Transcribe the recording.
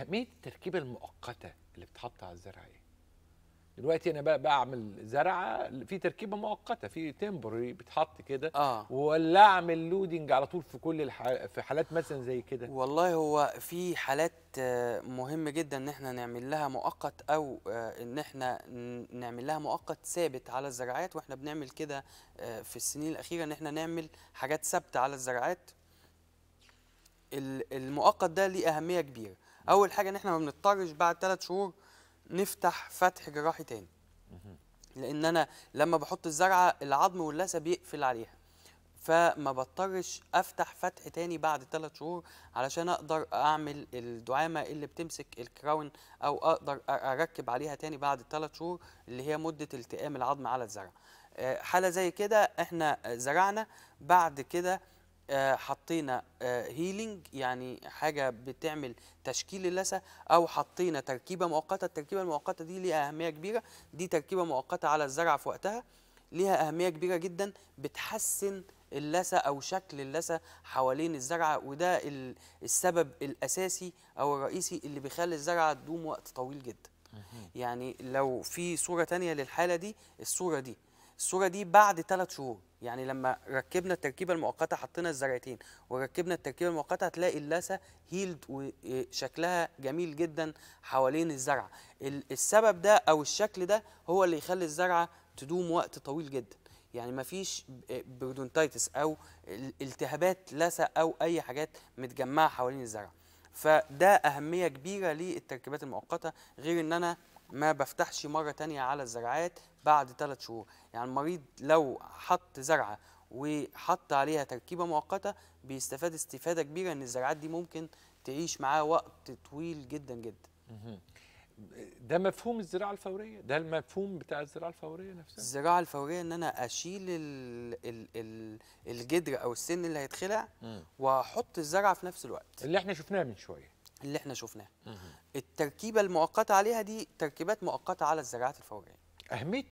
اهميه التركيبه المؤقته اللي بتحط على الزرع ايه دلوقتي انا بقى بعمل زرعه في تركيبه مؤقته في تمبوري بتحط كده آه. ولا اعمل لودنج على طول في كل الح... في حالات مثلا زي كده والله هو في حالات آه، مهم جدا ان احنا نعمل لها مؤقت او آه، ان احنا نعمل لها مؤقت ثابت على الزرعات واحنا بنعمل كده آه، في السنين الاخيره ان احنا نعمل حاجات ثابته على الزرعات المؤقت ده ليه اهميه كبيره اول حاجه ان احنا ما بنضطرش بعد ثلاث شهور نفتح فتح جراحي تاني لان انا لما بحط الزرعه العظم واللثه بيقفل عليها فما بضطرش افتح فتح تاني بعد ثلاث شهور علشان اقدر اعمل الدعامه اللي بتمسك الكراون او اقدر اركب عليها تاني بعد ثلاث شهور اللي هي مده التئام العظم على الزرع آه، حاله زي كده احنا زرعنا بعد كده آه، حطينا هيلينج آه، يعني حاجه بتعمل تشكيل اللثه او حطينا تركيبه مؤقته التركيبه المؤقته دي ليها اهميه كبيره دي تركيبه مؤقته على الزرع في وقتها ليها اهميه كبيره جدا بتحسن اللثه او شكل اللثه حوالين الزرعه وده السبب الاساسي او الرئيسي اللي بيخلي الزرعه تدوم وقت طويل جدا يعني لو في صوره تانية للحاله دي الصوره دي الصوره دي بعد ثلاث شهور يعني لما ركبنا التركيبه المؤقته حطينا الزرعتين وركبنا التركيبه المؤقته هتلاقي اللثه هيلد وشكلها جميل جدا حوالين الزرعه السبب ده او الشكل ده هو اللي يخلي الزرعه تدوم وقت طويل جدا يعني مفيش برودونتايتس او التهابات لثه او اي حاجات متجمعه حوالين الزرعه فده اهميه كبيره للتركيبات المؤقته غير ان انا ما بفتحش مرة تانية على الزرعات بعد ثلاث شهور يعني المريض لو حط زرعة وحط عليها تركيبة مؤقتة بيستفاد استفادة كبيرة ان الزرعات دي ممكن تعيش معاه وقت طويل جدا جدا ده مفهوم الزراعة الفورية ده المفهوم بتاع الزراعة الفورية نفسها الزراعة الفورية ان انا اشيل الـ الـ الـ الجدر او السن اللي هيتخلع واحط الزرعة في نفس الوقت اللي احنا شفناه من شوية اللي احنا شفناه التركيبه المؤقته عليها دي تركيبات مؤقته على الزراعات الفوريه اهميه